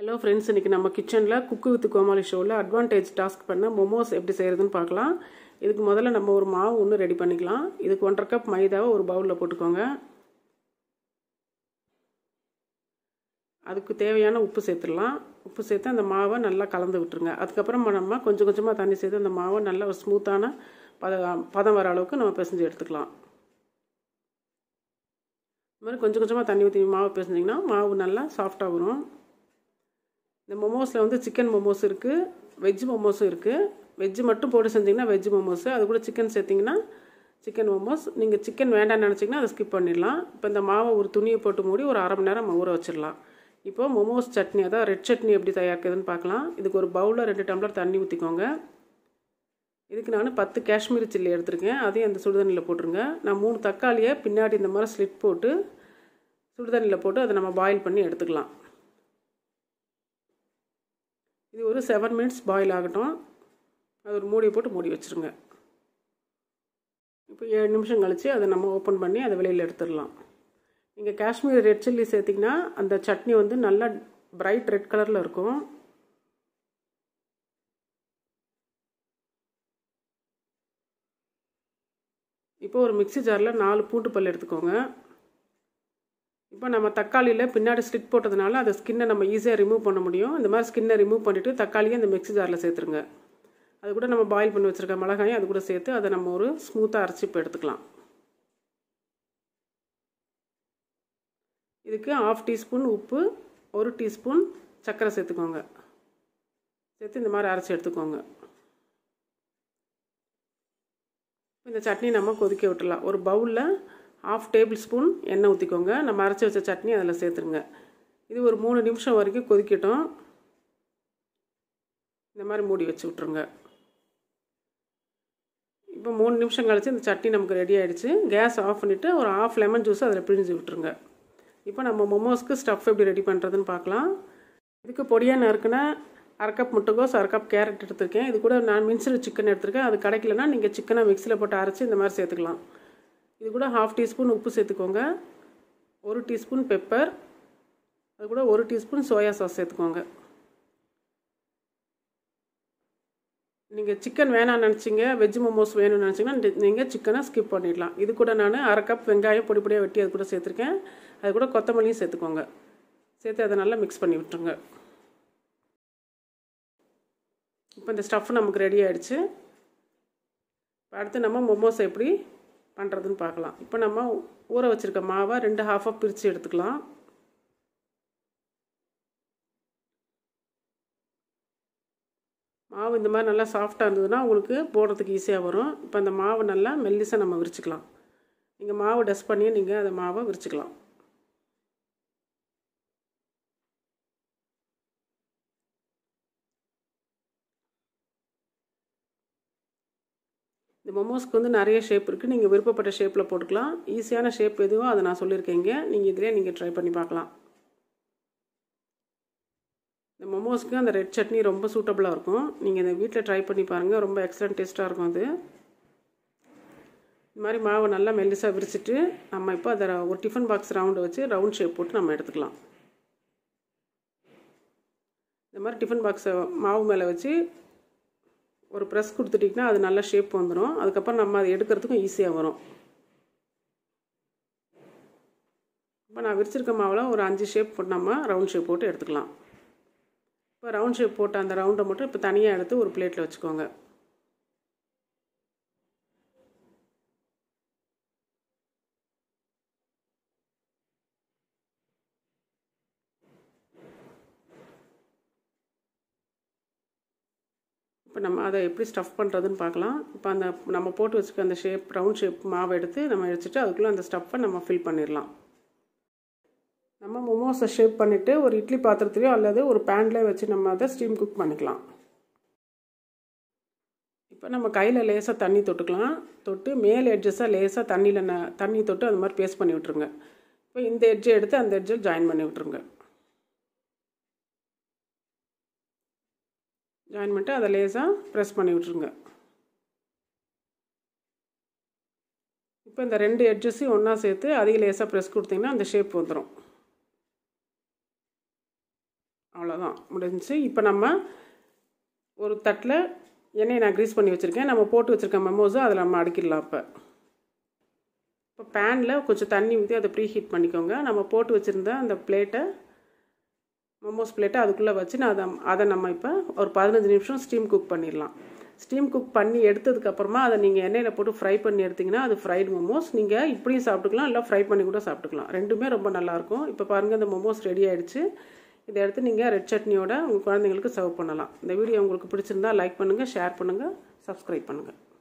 hello friends இன்றைக்கி நம்ம கிச்சனில் குக்கு வித் கோமாளி ஷோவில் அட்வான்டேஜ் டாஸ்க் பண்ண மொமோஸ் எப்படி செய்கிறதுன்னு பார்க்கலாம் இதுக்கு முதல்ல நம்ம ஒரு மாவு ஒன்று ரெடி பண்ணிக்கலாம் இதுக்கு ஒன்றரை கப் மைதாவை ஒரு பவுலில் போட்டுக்கோங்க அதுக்கு தேவையான உப்பு சேர்த்துடலாம் உப்பு சேர்த்து அந்த மாவை நல்லா கலந்து விட்டுருங்க அதுக்கப்புறம் நம்ம கொஞ்சம் கொஞ்சமாக தண்ணி சேர்த்து அந்த மாவை நல்லா ஒரு ஸ்மூத்தான பத பதம் வர அளவுக்கு நம்ம பிசைஞ்சு எடுத்துக்கலாம் இது மாதிரி கொஞ்சம் கொஞ்சமாக தண்ணி ஊற்றி மாவு பிசைஞ்சிங்கன்னா மாவு நல்லா சாஃப்டாக வரும் இந்த மொமோஸில் வந்து சிக்கன் மொமோஸ் இருக்குது வெஜ் மொமோஸும் இருக்குது வெஜ்ஜு மட்டும் போட்டு செஞ்சிங்கன்னா வெஜ் மொமோஸு அது கூட சிக்கன் சேர்த்திங்கன்னா சிக்கன் மொமோஸ் நீங்கள் சிக்கன் வேண்டாம்னு நினச்சிங்கன்னா அதை ஸ்கிப் பண்ணிடலாம் இப்போ இந்த மாவை ஒரு துணியை போட்டு மூடி ஒரு அரை மணி நேரம் ஊற வச்சிடலாம் இப்போ மொமோஸ் சட்னி அதாவது ரெட் சட்னி எப்படி தயாரிக்கிறதுன்னு பார்க்கலாம் இதுக்கு ஒரு பவுலில் ரெண்டு டம்ளர் தண்ணி ஊற்றிக்கோங்க இதுக்கு நான் பத்து காஷ்மீரி சில்லி எடுத்திருக்கேன் அதையும் அந்த சுடுதண்ணியில் போட்டுருங்க நான் மூணு தக்காளியை பின்னாடி இந்த மாதிரி ஸ்லிட் போட்டு சுடுதண்ணியில் போட்டு அதை நம்ம பாயில் பண்ணி எடுத்துக்கலாம் இது ஒரு செவன் மினிட்ஸ் பாயில் ஆகட்டும் அது ஒரு மூடி போட்டு மூடி வச்சுருங்க இப்போ ஏழு நிமிஷம் கழித்து அதை நம்ம ஓப்பன் பண்ணி அதை வெளியில் எடுத்துடலாம் நீங்கள் காஷ்மீர் ரெட் சில்லி சேர்த்திங்கன்னா அந்த சட்னி வந்து நல்லா பிரைட் ரெட் கலரில் இருக்கும் இப்போ ஒரு மிக்சி ஜாரில் நாலு பூண்டு பல் எடுத்துக்கோங்க இப்போ நம்ம தக்காளியில் பின்னாடி ஸ்லிட் போட்டதுனால அந்த ஸ்கின்னை நம்ம ஈஸியாக ரிமூவ் பண்ண முடியும் இந்த மாதிரி ஸ்கின்னை ரிமூவ் பண்ணிவிட்டு தக்காளியை அந்த மிக்சி ஜாரில் சேர்த்துருங்க அது கூட நம்ம பாயில் பண்ணி வச்சுருக்க மிளகாயும் அது கூட சேர்த்து அதை நம்ம ஒரு ஸ்மூத்தாக அரைச்சி இப்போ எடுத்துக்கலாம் இதுக்கு ஆஃப் டீஸ்பூன் உப்பு ஒரு டீஸ்பூன் சர்க்கரை சேர்த்துக்கோங்க சேர்த்து இந்த மாதிரி அரைச்சி எடுத்துக்கோங்க இந்த சட்னி நம்ம கொதிக்க விட்டுலாம் ஒரு பவுலில் ஆஃப் டேபிள் ஸ்பூன் எண்ணெய் ஊற்றிக்கோங்க நம்ம அரைச்சி வச்ச சட்னி அதில் சேர்த்துருங்க இது ஒரு மூணு நிமிஷம் வரைக்கும் கொதிக்கட்டும் இந்த மாதிரி மூடி வச்சு விட்ருங்க இப்போ மூணு நிமிஷம் கழித்து இந்த சட்னி நமக்கு ரெடி ஆகிடுச்சு கேஸ் ஆஃப் பண்ணிவிட்டு ஒரு ஆஃப் லெமன் ஜூஸ் அதில் பிழிஞ்சு விட்ருங்க இப்போ நம்ம மொமோஸ்க்கு ஸ்டஃப் எப்படி ரெடி பண்ணுறதுன்னு பார்க்கலாம் இதுக்கு பொடியாக நறுக்குன்னா அரை கப் முட்டைகோஸ் அரை கப் கேரட் எடுத்திருக்கேன் இது கூட நான் மின்சிறு சிக்கன் எடுத்திருக்கேன் அது கிடைக்கலன்னா நீங்கள் சிக்கனை மிக்சியில் போட்டு அரைச்சி இந்த மாதிரி சேர்த்துக்கலாம் இது கூட ஹாஃப் டீஸ்பூன் உப்பு சேர்த்துக்கோங்க ஒரு டீஸ்பூன் பெப்பர் அது கூட ஒரு டீஸ்பூன் சோயா சாஸ் சேர்த்துக்கோங்க நீங்கள் சிக்கன் வேணாம் நினச்சிங்க வெஜ் மோமோஸ் வேணும்னு நினச்சிங்கன்னா நீங்கள் சிக்கனை ஸ்கிப் பண்ணிடலாம் இது கூட நான் அரை கப் வெங்காயம் பொடி பொடியாக வெட்டி அது கூட சேர்த்துருக்கேன் அது கூட கொத்தமல்லியும் சேர்த்துக்கோங்க சேர்த்து அதை நல்லா மிக்ஸ் பண்ணி விட்டுருங்க இப்போ இந்த ஸ்டஃப் நமக்கு ரெடி ஆகிடுச்சு அடுத்து நம்ம மோமோஸ் எப்படி பண்ணுறதுன்னு பார்க்கலாம் இப்போ நம்ம ஊற வச்சுருக்க மாவை ரெண்டு ஹாஃபாக பிரித்து எடுத்துக்கலாம் மாவு இந்த மாதிரி நல்லா சாஃப்டாக இருந்ததுன்னா உங்களுக்கு போடுறதுக்கு ஈஸியாக வரும் இப்போ அந்த மாவை நல்லா மெல்லிசாக நம்ம விரிச்சிக்கலாம் நீங்கள் மாவு டஸ்ட் பண்ணி நீங்கள் அந்த மாவை விரிச்சிக்கலாம் இந்த மொமோஸ்க்கு வந்து நிறைய ஷேப் இருக்குது நீங்கள் விருப்பப்பட்ட ஷேப்பில் போட்டுக்கலாம் ஈஸியான ஷேப் எதுவோ அதை நான் சொல்லியிருக்கேங்க நீங்கள் இதிலே நீங்கள் ட்ரை பண்ணி பார்க்கலாம் இந்த மொமோஸ்க்கு அந்த ரெட் சட்னி ரொம்ப சூட்டபுளாக இருக்கும் நீங்கள் இந்த வீட்டில் ட்ரை பண்ணி பாருங்கள் ரொம்ப எக்ஸலண்ட் டேஸ்ட்டாக இருக்கும் அது இந்த மாதிரி மாவை நல்லா மெல்லிசாக விரிச்சிட்டு நம்ம இப்போ அதை ஒரு டிஃபன் பாக்ஸ் ரவுண்டு வச்சு ரவுண்ட் ஷேப் போட்டு நம்ம எடுத்துக்கலாம் இந்த மாதிரி டிஃபன் பாக்ஸை மாவு மேலே வச்சு ஒரு ப்ரெஸ் கொடுத்துட்டிங்கன்னா அது நல்லா ஷேப் வந்துடும் அதுக்கப்புறம் நம்ம அதை எடுக்கிறதுக்கும் ஈஸியாக வரும் இப்போ நான் விரிச்சிருக்க மாவில் ஒரு அஞ்சு ஷேப் நம்ம ரவுண்ட் ஷேப் போட்டு எடுத்துக்கலாம் இப்போ ரவுண்ட் ஷேப் போட்ட அந்த ரவுண்டை மட்டும் இப்போ தனியாக எடுத்து ஒரு பிளேட்டில் வச்சுக்கோங்க இப்போ நம்ம அதை எப்படி ஸ்டஃப் பண்ணுறதுன்னு பார்க்கலாம் இப்போ அந்த நம்ம போட்டு வச்சுக்க அந்த ஷேப் ரவுண்ட் ஷேப் மாவை எடுத்து நம்ம வச்சுட்டு அதுக்குள்ளே அந்த ஸ்டஃப்பை நம்ம ஃபில் பண்ணிடலாம் நம்ம மோமோஸை ஷேப் பண்ணிவிட்டு ஒரு இட்லி பாத்திரத்துலையோ அல்லது ஒரு பேனில் வச்சு நம்ம அதை ஸ்டீம் குக் பண்ணிக்கலாம் இப்போ நம்ம கையில் லேசாக தண்ணி தொட்டுக்கலாம் தொட்டு மேல் எட்ஜஸ்ஸாக லேசாக தண்ணியில் ந தண்ணி தொட்டு அந்த மாதிரி பேஸ்ட் பண்ணி விட்ருங்க இப்போ இந்த எட்ஜை எடுத்து அந்த எட்ஜை ஜாயின் பண்ணி விட்ருங்க ஜாயின் பண்ணிட்டு அதை லேசாக ப்ரெஸ் பண்ணி விட்ருங்க இப்போ இந்த ரெண்டு எட்ஜஸையும் ஒன்றா சேர்த்து அதிக லேசாக ப்ரெஸ் கொடுத்திங்கன்னா அந்த ஷேப் வந்துடும் அவ்வளோதான் முடிஞ்சிச்சு இப்போ நம்ம ஒரு தட்டில் எண்ணெயை நான் க்ரீஸ் பண்ணி வச்சுருக்கேன் நம்ம போட்டு வச்சுருக்க மெமோஸும் அதில் நம்ம அடிக்கிடலாம் இப்போ இப்போ பேனில் கொஞ்சம் தண்ணி ஊற்றி அதை ப்ரீ ஹீட் பண்ணிக்கோங்க நம்ம போட்டு வச்சுருந்த அந்த பிளேட்டை மோமோஸ் பிளேட்டை அதுக்குள்ளே வச்சு நான் அதை அதை நம்ம இப்போ ஒரு பதினஞ்சு நிமிஷம் ஸ்டீம் குக் பண்ணிடலாம் ஸ்டீம் குக் பண்ணி எடுத்ததுக்கப்புறமா அதை நீங்கள் எண்ணெயில் போட்டு ஃப்ரை பண்ணி எடுத்திங்கன்னா அது ஃப்ரைடு மோமோஸ் நீங்கள் இப்படியும் சாப்பிட்டுக்கலாம் இல்லை ஃப்ரை பண்ணி கூட சாப்பிட்டுக்கலாம் ரெண்டுமே ரொம்ப நல்லாயிருக்கும் இப்போ பாருங்கள் இந்த மோமோஸ் ரெடி ஆகிடுச்சு இதை எடுத்து நீங்கள் ரெட் சட்னியோட உங்கள் குழந்தைங்களுக்கு சர்வ் பண்ணலாம் இந்த வீடியோ உங்களுக்கு பிடிச்சிருந்தா லைக் பண்ணுங்கள் ஷேர் பண்ணுங்கள் சப்ஸ்கிரைப் பண்ணுங்கள்